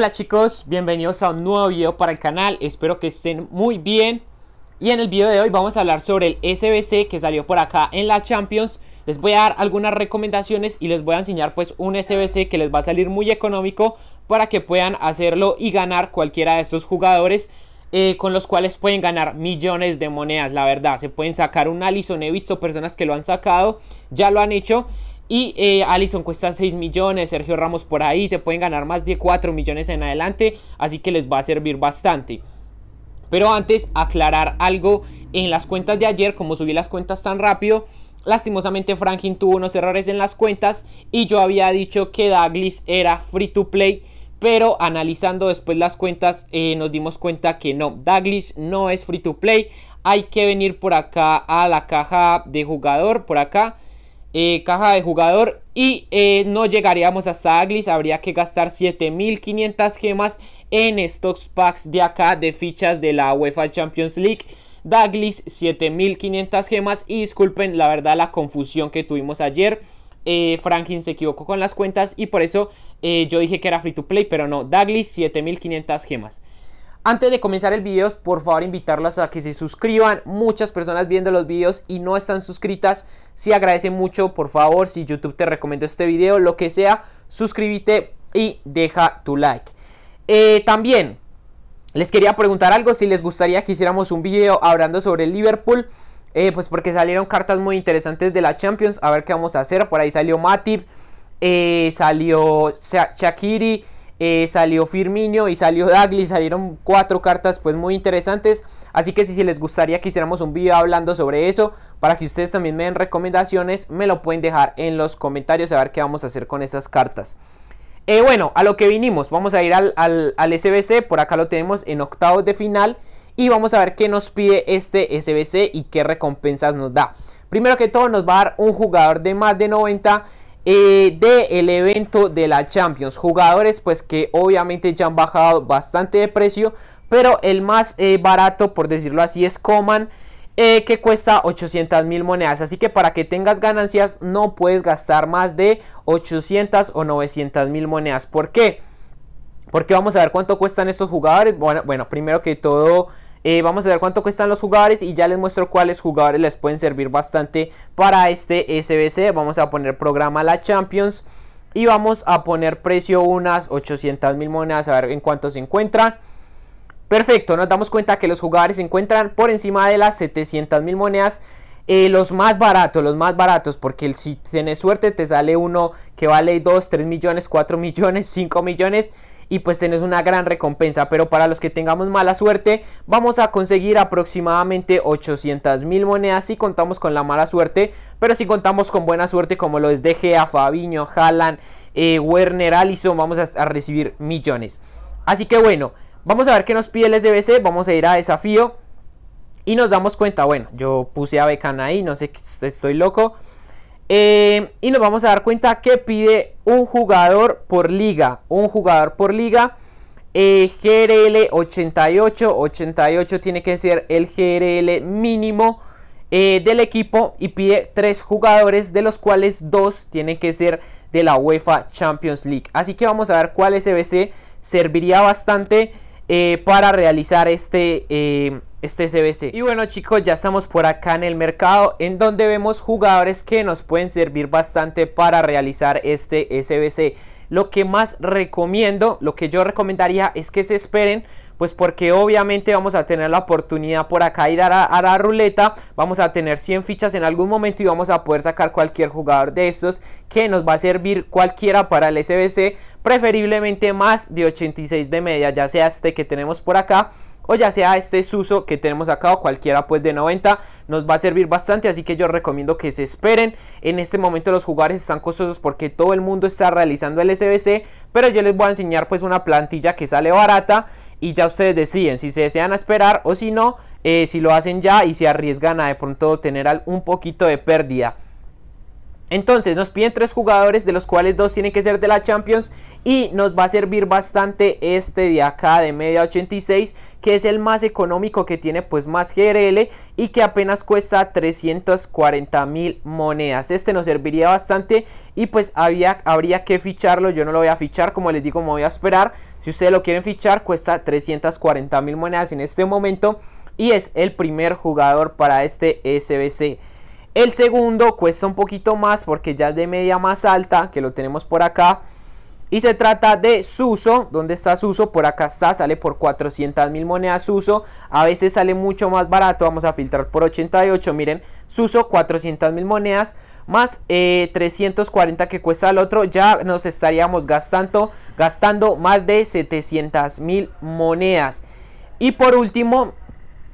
Hola chicos, bienvenidos a un nuevo video para el canal, espero que estén muy bien Y en el video de hoy vamos a hablar sobre el SBC que salió por acá en la Champions Les voy a dar algunas recomendaciones y les voy a enseñar pues un SBC que les va a salir muy económico Para que puedan hacerlo y ganar cualquiera de estos jugadores eh, con los cuales pueden ganar millones de monedas, la verdad. Se pueden sacar un alison, he visto personas que lo han sacado, ya lo han hecho. Y eh, Allison cuesta 6 millones, Sergio Ramos por ahí, se pueden ganar más de 4 millones en adelante, así que les va a servir bastante. Pero antes, aclarar algo en las cuentas de ayer, como subí las cuentas tan rápido, lastimosamente Franklin tuvo unos errores en las cuentas y yo había dicho que Douglas era free to play. Pero analizando después las cuentas eh, nos dimos cuenta que no, Douglas no es free to play. Hay que venir por acá a la caja de jugador, por acá eh, caja de jugador y eh, no llegaríamos hasta Douglas, habría que gastar 7500 gemas en stocks packs de acá de fichas de la UEFA Champions League. Daglis 7500 gemas y disculpen la verdad la confusión que tuvimos ayer. Eh, Franklin se equivocó con las cuentas y por eso yo dije que era free to play, pero no, Daglis 7500 gemas. Antes de comenzar el video, por favor invitarlos a que se suscriban. Muchas personas viendo los videos y no están suscritas. Si agradecen mucho, por favor, si YouTube te recomienda este video, lo que sea, suscríbete y deja tu like. Eh, también les quería preguntar algo, si les gustaría que hiciéramos un video hablando sobre el Liverpool. Eh, pues porque salieron cartas muy interesantes de la Champions. A ver qué vamos a hacer. Por ahí salió Matip, eh, salió Shakiri. Eh, salió Firminio y salió Dagli, salieron cuatro cartas pues muy interesantes. Así que si, les gustaría que hiciéramos un video hablando sobre eso, para que ustedes también me den recomendaciones, me lo pueden dejar en los comentarios a ver qué vamos a hacer con esas cartas. Eh, bueno, a lo que vinimos, vamos a ir al, al, SBC, por acá lo tenemos en octavos de final y vamos a ver qué nos pide este SBC y qué recompensas nos da. Primero que todo nos va a dar un jugador de más de 90 de eh, del evento de la Champions. Jugadores pues que obviamente ya han bajado bastante de precio, pero el más eh, barato por decirlo así es Coman. Eh, que cuesta 800 mil monedas. Así que para que tengas ganancias no puedes gastar más de 800 o 900 mil monedas. ¿Por qué? Porque vamos a ver cuánto cuestan estos jugadores. Bueno, bueno primero que todo eh, vamos a ver cuánto cuestan los jugadores y ya les muestro cuáles jugadores les pueden servir bastante para este SBC. Vamos a poner programa La Champions y vamos a poner precio unas 800 mil monedas a ver en cuánto se encuentran. Perfecto, nos damos cuenta que los jugadores se encuentran por encima de las 700 mil monedas. Eh, los más baratos, los más baratos, porque si tienes suerte te sale uno que vale 2, 3 millones, 4 millones, 5 millones y pues tenés una gran recompensa. Pero para los que tengamos mala suerte, vamos a conseguir aproximadamente 800 mil monedas si contamos con la mala suerte. Pero si contamos con buena suerte, como lo es De Gea, Fabiño, Haaland, eh, Werner, Allison, vamos a, recibir millones. Así que bueno, vamos a ver qué nos pide el SBC. Vamos a ir a desafío. Y nos damos cuenta, bueno, yo puse a Becan ahí, no sé, estoy loco. Eh, y nos vamos a dar cuenta que pide un jugador por liga. Un jugador por liga. GRL 88. 88 tiene que ser el GRL mínimo eh, del equipo. Y pide tres jugadores, de los cuales dos tienen que ser de la UEFA Champions League. Así que vamos a ver cuál SBC serviría bastante. Eh, para realizar este, eh, este Y bueno chicos, ya estamos por acá en el mercado en donde vemos jugadores que nos pueden servir bastante para realizar este SBC. Lo que más recomiendo, lo que yo recomendaría es que se esperen pues porque obviamente vamos a tener la oportunidad por acá ir a, la, ruleta. Vamos a tener 100 fichas en algún momento y vamos a poder sacar cualquier jugador de estos que nos va a servir cualquiera para el SBC. Preferiblemente más de 86 de media, ya sea este que tenemos por acá o ya sea este Suso que tenemos acá o cualquiera pues de 90 nos va a servir bastante así que yo recomiendo que se esperen en este momento los jugadores están costosos porque todo el mundo está realizando el SBC pero yo les voy a enseñar pues una plantilla que sale barata y ya ustedes deciden si se desean esperar o si no, eh, si lo hacen ya y se arriesgan a de pronto tener un poquito de pérdida. Entonces nos piden tres jugadores de los cuales dos tienen que ser de la Champions y nos va a servir bastante este de acá de media 86 que es el más económico que tiene pues más GRL y que apenas cuesta 340 mil monedas este nos serviría bastante y pues habría que ficharlo yo no lo voy a fichar como les digo me voy a esperar si ustedes lo quieren fichar cuesta 340 mil monedas en este momento y es el primer jugador para este SBC el segundo cuesta un poquito más porque ya es de media más alta que lo tenemos por acá y se trata de Suso. ¿Dónde está Suso? Por acá está. Sale por 400 mil monedas Suso. A veces sale mucho más barato. Vamos a filtrar por 88. Miren, Suso 400 mil monedas. Más 340 eh, que cuesta el otro. Ya nos estaríamos gastando, gastando más de 700 mil monedas. Y por último,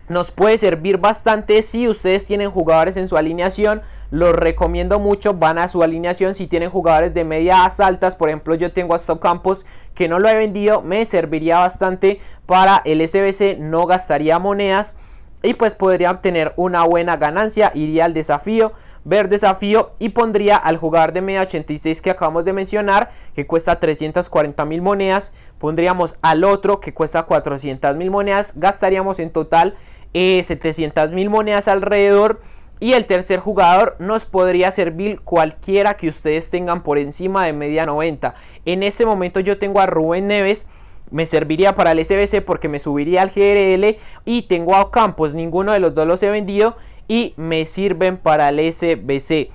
nos puede servir bastante si ustedes tienen jugadores en su alineación. Los recomiendo mucho, van a su alineación si tienen jugadores de medias altas. Por ejemplo, yo tengo a Campos que no lo he vendido, me serviría bastante para el SBC, no gastaría monedas y pues podría obtener una buena ganancia, iría al desafío ver desafío y pondría al jugador de media 86 que acabamos de mencionar, que cuesta 340 mil monedas, pondríamos al otro que cuesta 400 mil monedas, gastaríamos en total eh, 700 mil monedas alrededor. Y el tercer jugador nos podría servir cualquiera que ustedes tengan por encima de media 90. En este momento yo tengo a Rubén Neves. Me serviría para el SBC porque me subiría al GRL. Y tengo a Ocampos. Ninguno de los dos los he vendido. Y me sirven para el SBC.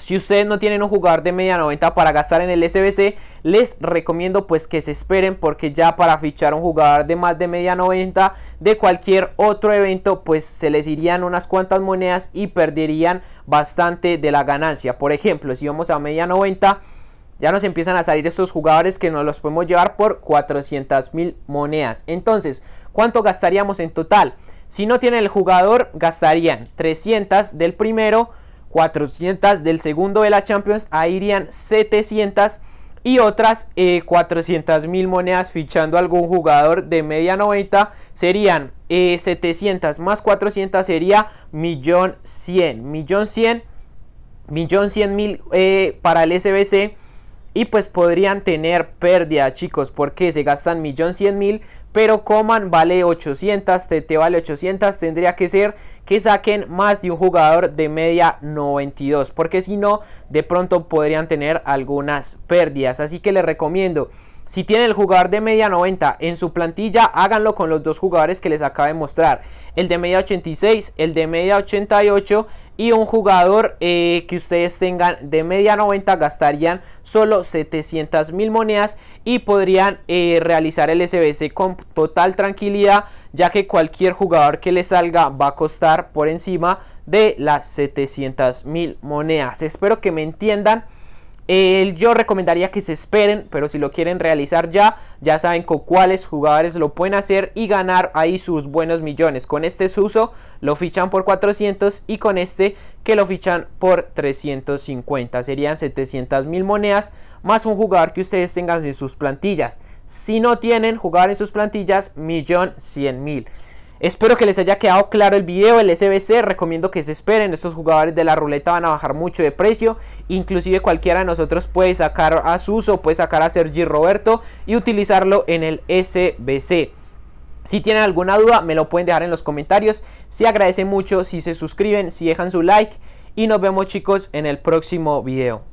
Si ustedes no tienen un jugador de media 90 para gastar en el SBC, les recomiendo pues que se esperen porque ya para fichar un jugador de más de media 90 de cualquier otro evento pues se les irían unas cuantas monedas y perderían bastante de la ganancia. Por ejemplo, si vamos a media 90 ya nos empiezan a salir estos jugadores que nos los podemos llevar por 400 mil monedas. Entonces, ¿cuánto gastaríamos en total? Si no tienen el jugador, gastarían 300 del primero, 400 del segundo de la Champions, ahí irían 700 y otras 400 eh, mil monedas fichando algún jugador de media 90 serían 700 eh, más 400 sería millón 100 millón 100 millón 100 mil eh, para el SBC y pues podrían tener pérdida chicos porque se gastan millón 100 mil pero Coman vale 800, TT vale 800, tendría que ser que saquen más de un jugador de media 92, porque si no, de pronto podrían tener algunas pérdidas. Así que les recomiendo, si tienen el jugador de media 90 en su plantilla, háganlo con los dos jugadores que les acabo de mostrar. El de media 86, el de media 88 y un jugador eh, que ustedes tengan de media 90 gastarían solo 700 mil monedas y podrían eh, realizar el SBC con total tranquilidad ya que cualquier jugador que le salga va a costar por encima de las 700 mil monedas espero que me entiendan yo recomendaría que se esperen, pero si lo quieren realizar ya, ya saben con cuáles jugadores lo pueden hacer y ganar ahí sus buenos millones. Con este Suso lo fichan por 400 y con este que lo fichan por 350. Serían 700 mil monedas más un jugador que ustedes tengan en sus plantillas. Si no tienen jugar en sus plantillas, millón cien mil. Espero que les haya quedado claro el video, el SBC, recomiendo que se esperen, estos jugadores de la ruleta van a bajar mucho de precio, inclusive cualquiera de nosotros puede sacar a Suso, puede sacar a Sergi Roberto y utilizarlo en el SBC. Si tienen alguna duda me lo pueden dejar en los comentarios, se agradece mucho si se suscriben, si dejan su like y nos vemos chicos en el próximo video.